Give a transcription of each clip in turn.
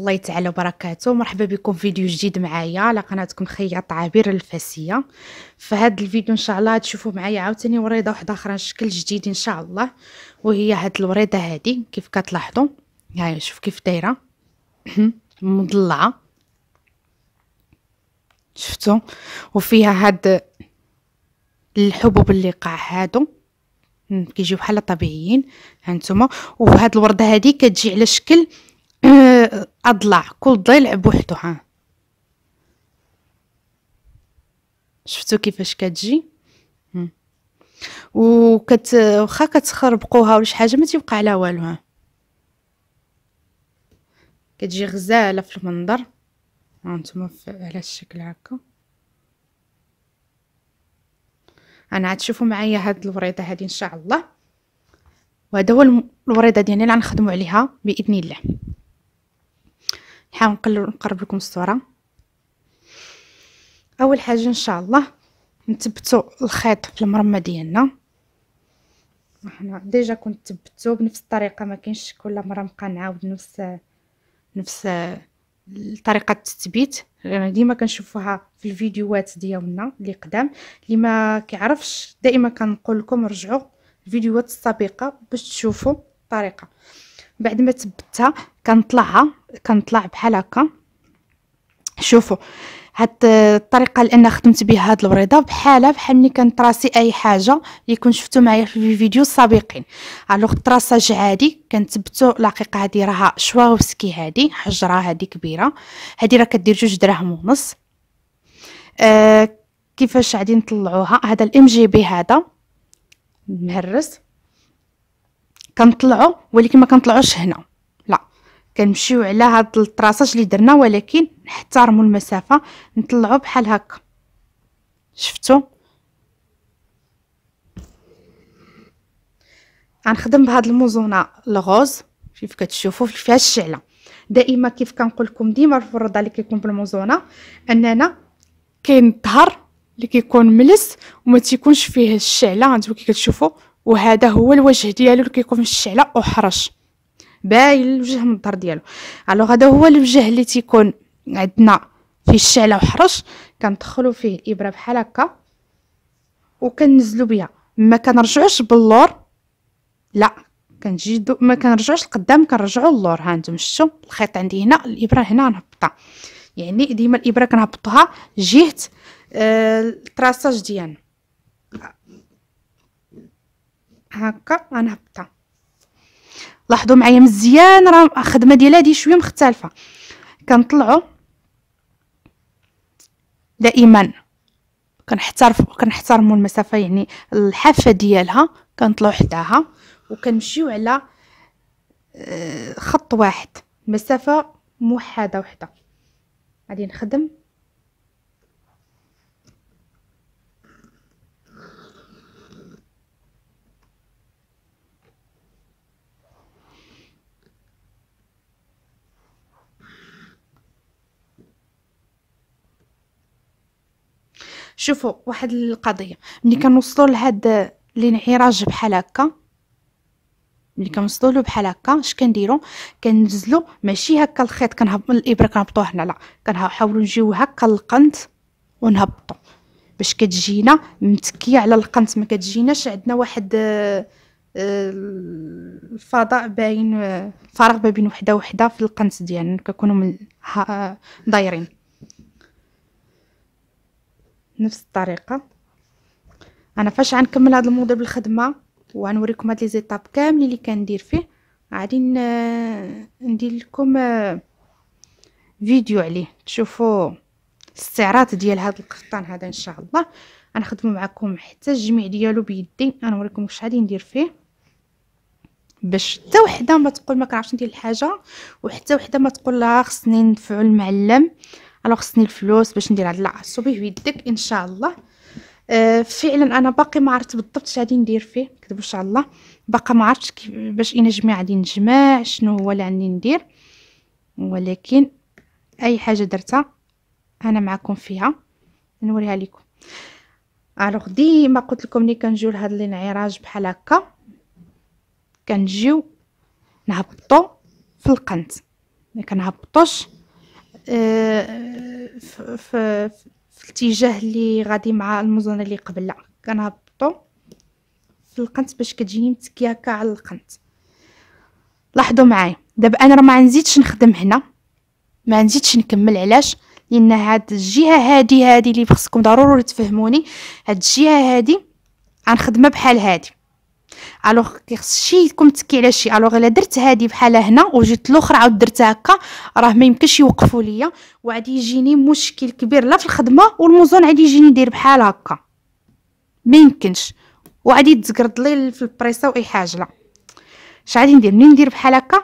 الله تعالى وبركاته مرحبا بكم في فيديو جديد معايا على قناتكم خياط عابر الفاسيه في هذا الفيديو ان شاء الله تشوفوا معايا عاوتاني وريضه واحده اخرى شكل جديد ان شاء الله وهي هاد الوريضه هذه كيف كتلاحظوا يعني شوف كيف دايره مضلعه شفتوا وفيها هاد الحبوب قاع هادو كيجيو بحال طبيعيين هانتوما وهاد الورده هذه كتجي على شكل اضلع كل ضلع بوحدو وحده ها شفتو كيفاش كتجي وكت واخا كتخربقوها ولا شي حاجه ما تيبقى على والو ها كتجي غزاله في المنظر ها نتوما على الشكل هكا انا عاد شوفوا معايا هاد الوريضه هادي ان شاء الله وهذا هو الوريضه ديالي اللي غنخدموا عليها باذن الله نحاول نقرب لكم الصوره اول حاجه ان شاء الله نثبتوا الخيط في المرمى ديالنا هنا ديجا كنت ثبتو بنفس الطريقه ما كاينش كل مره نبقى نعاود نفس نفس طريقه التثبيت انا ديما كنشوفوها في الفيديوهات ديالنا اللي قدام اللي ما كيعرفش دائما كنقول لكم رجعوا الفيديوهات السابقه باش تشوفوا الطريقه بعد ما ثبتها كنطلعها كنطلع بحال هكا شوفوا هاد الطريقه لان خدمت بها هاد الوريضه بحالها بحال ملي كنطراسي اي حاجه كنت شفتو معايا في الفيديو السابقين الوغ الطراساج عادي كنثبتو لقيقه هادي راها شواوسكي هادي حجره هادي كبيره هادي راه كدير جوج دراهم ونص آه كيفاش غادي نطلعوها هذا الام جي بي هذا مهرس كنطلعوا ولكن ما كنطلعوش هنا لا كنمشيو على هاد الطراساج اللي درنا ولكن نحترموا المسافه نطلعوا بحال هكا شفتوا غنخدم بهاد الموزونه الغوز كيف كتشوفوا فيها الشعله دائما كيف كنقول لكم ديما الفرض اللي كيكون بالموزونه اننا كاين الظهر اللي كيكون ملس وما تيكونش فيه الشعله هانتوما كي كتشوفوا وهذا هو الوجه ديالو اللي كيكون في الشعله احرش باين الوجه من الظهر ديالو الوغ هذا هو الوجه اللي تيكون عندنا في الشعله أحرش كندخلو فيه الابره بحال هكا وكنزلو بيها ما كنرجعوش باللور لا كنجي ما كنرجعوش لقدام كنرجعو للور هانتوما شتو الخيط عندي هنا الابره هنا نهبطها يعني ديما الابره كنهبطها جهه آه التراساج ديالنا هكا غنهبطها لاحظوا معايا مزيان راه الخدمه ديالها هادي شويه مختلفه كنطلعوا دائما كنحترفوا كنحترموا المسافه يعني الحافه ديالها كنطلعوا حداها وكنمشيو على آه، خط واحد مسافه موحده وحده غادي نخدم شوفوا واحد القضيه ملي كنوصلوا لهاد الانحراج بحال هكا ملي كنوصلوا له بحال هكا اش كنديروا كنزلوا ماشي هكا الخيط كنهبط الابره كنهبطوها هنا لا كنحاولوا نجيو هكا للقنت ونهبطوا باش كتجينا متكيه على القنت ما كتجيناش عندنا واحد آه، آه، الفضاء باين آه، فراغ ما بين وحده وحده في القنت ديالنا يعني كنكونوا دايرين نفس الطريقه انا فاش غنكمل هذا الموديل بالخدمه وغنوريكم هاد لي زيتاب كاملين اللي كندير فيه غادي ندير لكم آه، فيديو عليه تشوفوا الاستعراض ديال هذا القفطان هذا ان شاء الله غنخدموا معكم حتى الجميع ديالو بيدي غنوريكم واش غادي ندير فيه باش حتى وحده ما تقول ما كنعرفش ندير الحاجه وحتى وحده ما تقول لا خصني ندفعوا المعلم الوغ خصني الفلوس باش ندير هاد العصو به ويدك ان شاء الله آه فعلا انا باقي ما عرفت بالضبط اش غادي ندير فيه كذب ان شاء الله باقا ما عرفتش باش جميع غادي نجمع شنو هو اللي عندي ندير ولكن اي حاجه درتها انا معكم فيها نوريها لكم الوغ ديما قلت لكم ملي كنجيو لهاد الانعراج بحال هكا كنجيو نهبطو في القنت ما كنهبطوش في الاتجاه اللي غادي مع الموزونه اللي قبلها كنهبطو في القنت باش كتجيني متكيه هكا على القنت لاحظوا معايا دابا انا راه ما نزيدش نخدم هنا ما نزيدش نكمل علاش لان هاد الجهه هادي هادي اللي خصكم ضروري تفهموني هاد الجهه هادي غنخدمها بحال هادي الوغ شي يكون متكي على شي الوغ الا درت هادي بحال هنا وجيت الاخرى عاود درتها هكا راه ما يمكنش يوقفوا ليا وغادي يجيني مشكل كبير لا في الخدمه والموزون غادي يجيني داير بحال هكا ما يمكنش وغادي يتقرض لي في البريسه واي حاجه لا اش غادي ندير منين ندير بحال هكا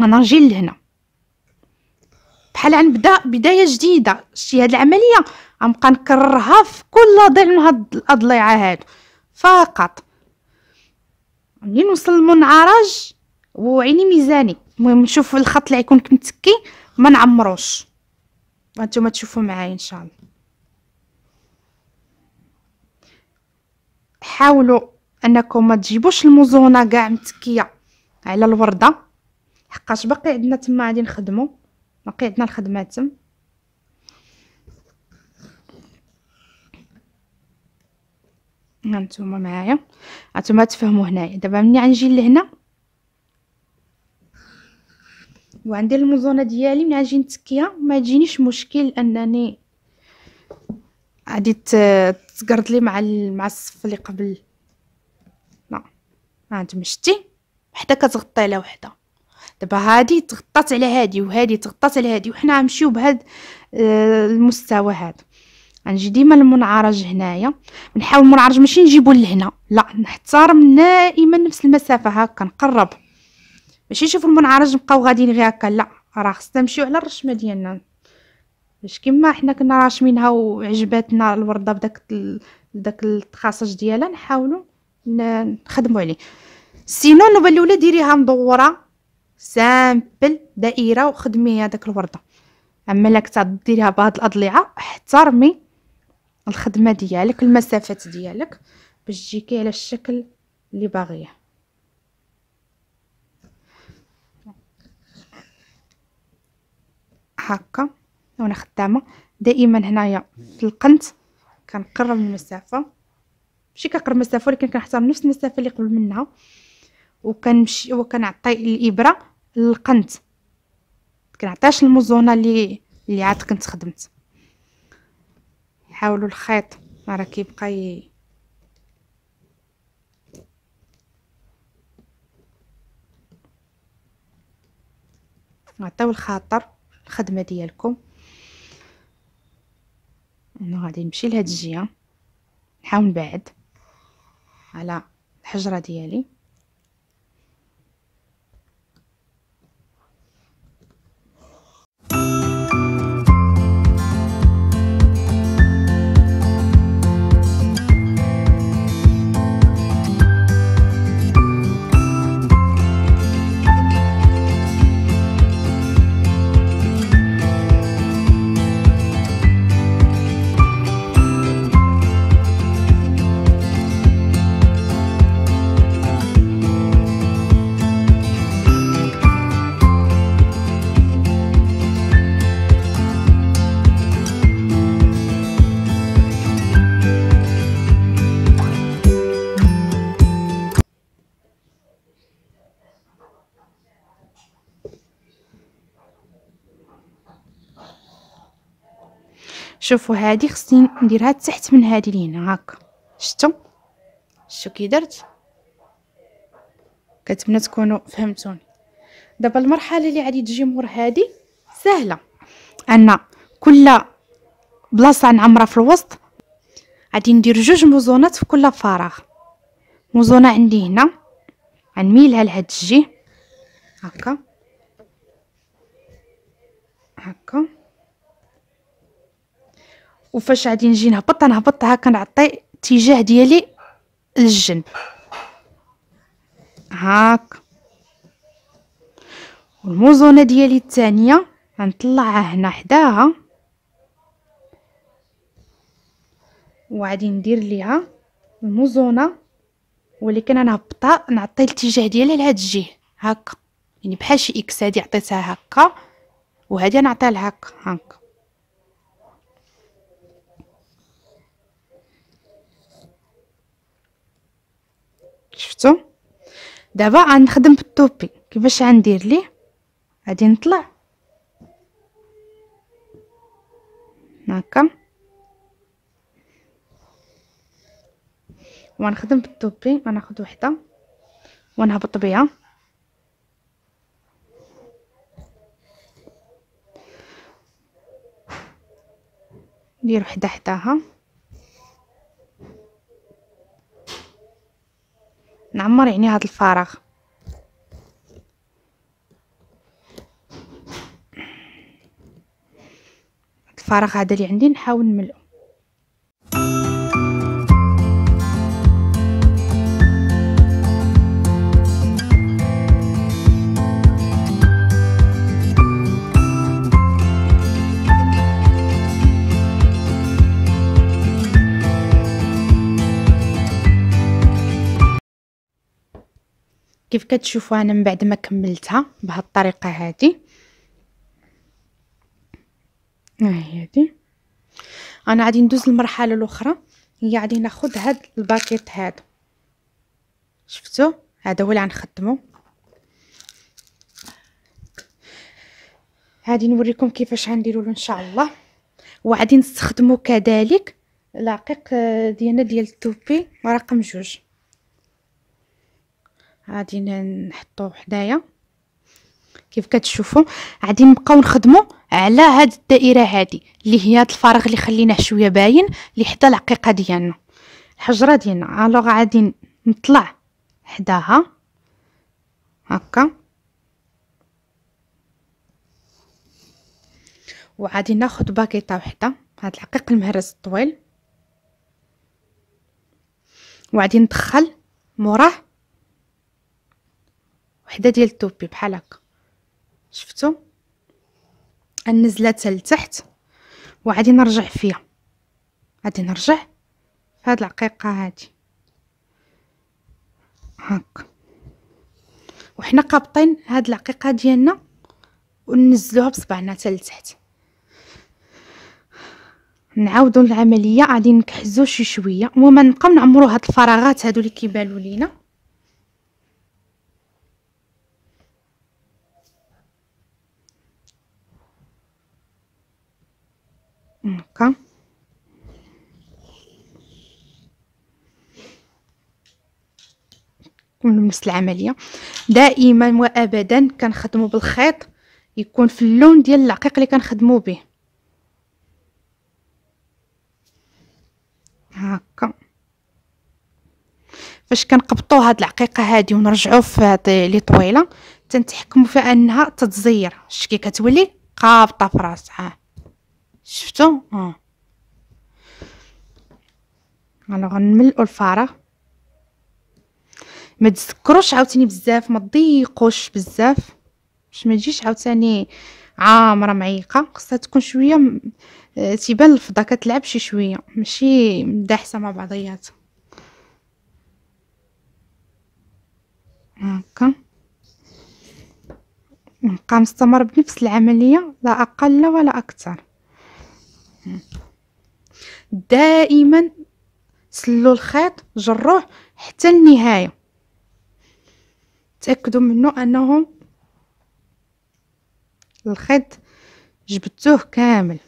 انا نجي لهنا بحال غنبدا بدايه جديده شتي هاد العمليه غنبقى نكررها في كل ضلع من هاد الاضلعه هادو فقط منين نوصل للمنعرج وعيني ميزاني المهم نشوف الخط اللي يكون متكي ما نعمروش هانتوما تشوفوا معايا ان شاء الله حاولوا انكم ما تجيبوش الموزونه كاع متكيه على الورده حقاش باقي عندنا تما غادي نخدمو باقي عندنا الخدمه تما هانتوما معايا هانتوما تفهموا هنايا دابا ملي غنجي لهنا وغندير الموزونه ديالي ملي غنجي نتكيها ما تجينيش مشكل انني غادي تقرد لي مع مع الصف اللي قبل لا هانتوما شتي وحده كتغطي على وحده دابا هادي تغطات على هادي وهادي تغطات على هادي وحنا غنمشيو بهاد آه، المستوى هذا غنجي ديما المنعرج هنايا نحاول المنعرج ماشي نجيبو لهنا لا نحترم دائما نفس المسافه هكا نقرب ماشي نشوف المنعرج نبقاو غاديين غير هكا لا راه خصنا نمشيو على الرشمه ديالنا باش كما حنا كنا راشمينها وعجباتنا الورده بداك داك التخاصج ديالها نحاولوا نخدموا عليه سينو نوبا الاولى ديريها مدوره سامبل دائره وخدمي هذاك الورده اما لك تعديريها بهاد الاضلعه احترمي الخدمه ديالك المسافات ديالك باش تجيكي على الشكل اللي باغيه هكا وانا خدامه دائما هنايا في القنت كنقرب المسافه ماشي كنقرب المسافه ولكن كنحترم نفس المسافه اللي قبل منها وكنمشي وكنعطي الابره للقنت كنعطيهاش المزونه اللي اللي عاد كنت خدمت حاولوا الخيط راه كيبقى نعطيو الخاطر الخدمه ديالكم انا غادي نمشي لهاد الجهه نحاول نبعد على الحجره ديالي شوفوا هادي خصني نديرها تحت من هادي لهنا هكا شفتوا شتو كي درت كنتمنى تكونوا فهمتوني دابا المرحله اللي غادي تجي مور هادي سهله ان كل بلاصه نعمرها في الوسط غادي ندير جوج موزونات في كل فراغ موزونه عندي هنا غنميلها لهاد الجهه هكا هكا وفاش غادي نجي نهبط نهبط هاكا نعطي الاتجاه ديالي للجنب هاك والموزونه ديالي الثانيه غنطلعها هنا حداها وغادي ندير ليها الموزونه ولكن انا هبطها نعطي الاتجاه ديالها لهاد الجهه هاكا يعني بحال شي اكس هادي عطيتها هاكا وهادي نعطيها لهاك هاكا شفتو دابا غنخدم بالطوبي كيفاش غندير ليه غادي نطلع هكا وغنخدم بالطوبي غناخد وحده ونهبط بها ندير وحده حداها نعمر يعني هذا الفراغ الفراغ هذا اللي عندي نحاول نملؤه كيف كتشوفوا انا من بعد ما كملتها بهاد الطريقه هذه ها هي انا غادي ندوز للمرحله الاخرى هي غادي ناخذ هاد الباكيت هذا شفتوا هذا هو اللي غنخدمو غادي نوريكم كيفاش غنديروا ان شاء الله وغادي نستخدمو كذلك لاقيق آه، ديالنا ديال التوبي رقم جوج غادي نحطو حدايا كيف كتشوفوا غادي نبقاو نخدمو على هاد الدائره هادي اللي هي هاد الفراغ اللي خليناه شويه باين اللي حتى العقيقه ديالنا الحجره ديالنا الوغ غادي نطلع حداها هكا وغادي ناخد باكيطه وحده هاد العقيق المهرس الطويل وغادي ندخل موراه وحده ديال التوبي بحال هكا شفتوا النزله لتحت وغادي نرجع فيها غادي نرجع في هاد العقيقه هادي هاك وحنا قابطين هاد العقيقه ديالنا وننزلوها بصبعنا حتى لتحت نعاودوا العمليه غادي نكحزو شي شويه وما نبقاو نعمرو هاد الفراغات هادو اللي كيبانوا لينا هكا من نفس العمليه دائما وابدا كنخدموا بالخيط يكون في اللون ديال العقيق اللي كنخدموا به هكا فاش كنقبطوا هاد العقيقه هادي ونرجعوا في هاد لي طويله تنتحكموا في انها تتزير الشكي كتولي قابطه في راسها شفتو اه انا غنملئوا الفراغ ما تسكروش عاوتاني بزاف ما تضيقوش بزاف باش ما تجيش عاوتاني عامره معيقه خصها تكون شويه م... آه، تيبان الفضه كتلعب شي شويه ماشي مداحسه مع بعضياتها هكا نبقى مستمر بنفس العمليه لا اقل ولا اكثر دائما سلوا الخيط جروه حتى النهايه تاكدوا منه انه الخيط جبتوه كامل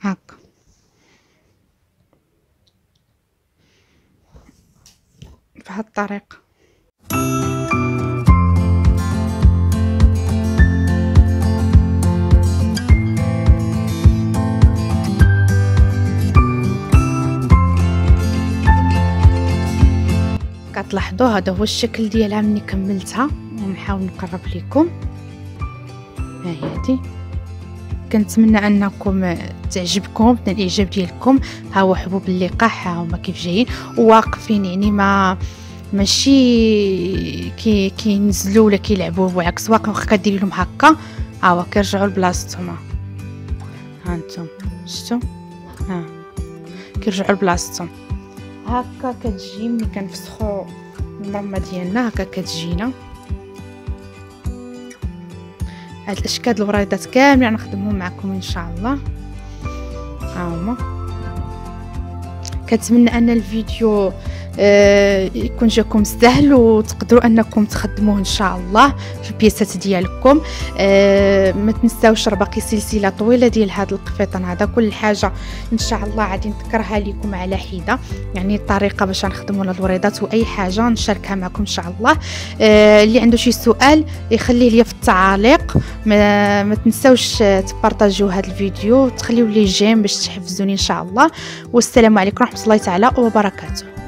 هكا بهذه الطريقه كتلاحظوا هذا هو الشكل ديالها ملي كملتها نحاول نقرب لكم ها هي هادي كنتمنى انكم تعجبكم تنال الاعجاب ديالكم ها هو حبوب اللقاح ها هما كيف جايين واقفين يعني ما ماشي كي كينزلوا ولا كيلعبوا بالعكس واقف كدير لهم هكا ها هو كيرجعوا لبلاصتهم ها انتم شفتوا ها كيرجعوا لبلاصتهم هكا كتجي ملي كنفسخو المرمى ديالنا هكا كتجينا هاد الاشكال البريضات كاملين غنخدمهم معكم ان شاء الله ها هما كنتمنى ان الفيديو آه، يكون جاكم سهل وتقدروا انكم تخدموه ان شاء الله في بيسات ديالكم آه، ما تنساوش باقي سلسله طويله ديال هذا القفيطان هذا كل حاجه ان شاء الله غادي نذكرها لكم على حده يعني الطريقه باش نخدموا الوريضات واي حاجه نشاركها معكم ان شاء الله آه، اللي عنده شي سؤال يخليه ليا في التعاليق ما, ما تنساوش تبارطاجيو هذا الفيديو وتخليو لي جيم باش تحفزوني ان شاء الله والسلام عليكم ورحمه الله تعالى وبركاته